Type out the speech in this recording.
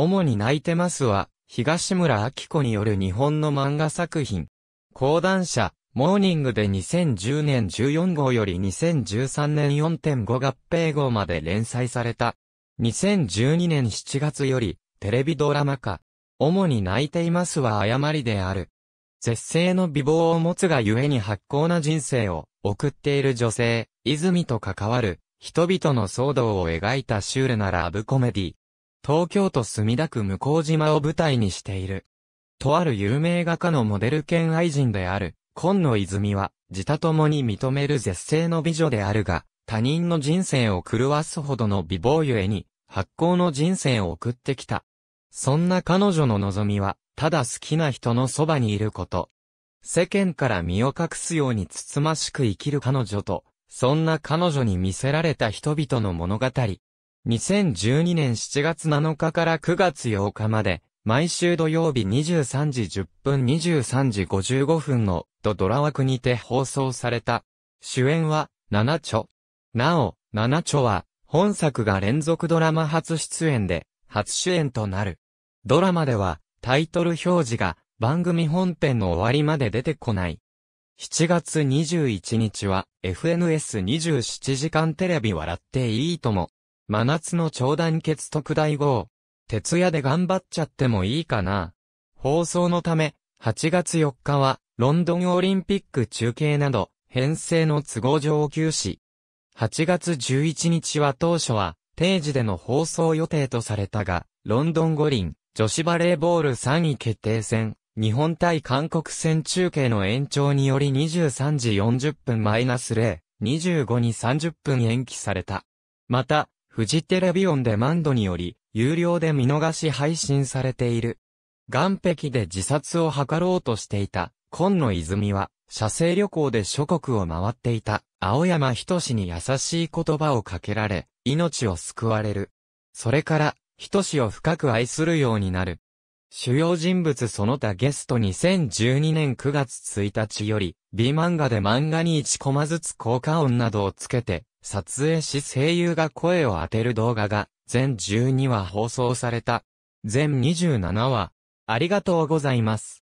主に泣いてますは、東村明子による日本の漫画作品。講談社、モーニングで2010年14号より2013年4.5合併号まで連載された。2012年7月より、テレビドラマ化。主に泣いていますは誤りである。絶世の美貌を持つがゆえに発行な人生を送っている女性、泉と関わる人々の騒動を描いたシュールなラブコメディ。東京都墨田区向島を舞台にしている。とある有名画家のモデル兼愛人である、今野泉は、自他ともに認める絶世の美女であるが、他人の人生を狂わすほどの美貌ゆえに、発行の人生を送ってきた。そんな彼女の望みは、ただ好きな人のそばにいること。世間から身を隠すようにつつましく生きる彼女と、そんな彼女に見せられた人々の物語。2012年7月7日から9月8日まで、毎週土曜日23時10分23時55分の、とドラ枠にて放送された。主演は、七著。なお、七著は、本作が連続ドラマ初出演で、初主演となる。ドラマでは、タイトル表示が、番組本編の終わりまで出てこない。7月21日は、FNS27 時間テレビ笑っていいとも、真夏の超団結特大号。徹夜で頑張っちゃってもいいかな。放送のため、8月4日は、ロンドンオリンピック中継など、編成の都合上休止。8月11日は当初は、定時での放送予定とされたが、ロンドン五輪、女子バレーボール3位決定戦、日本対韓国戦中継の延長により23時40分マイナス0、25に30分延期された。また、フジテレビオンデマンドにより、有料で見逃し配信されている。岸壁で自殺を図ろうとしていた、今野泉は、射生旅行で諸国を回っていた、青山仁に優しい言葉をかけられ、命を救われる。それから、仁を深く愛するようになる。主要人物その他ゲスト2012年9月1日より、B 漫画で漫画に1コマずつ効果音などをつけて、撮影し声優が声を当てる動画が、全12話放送された。全27話。ありがとうございます。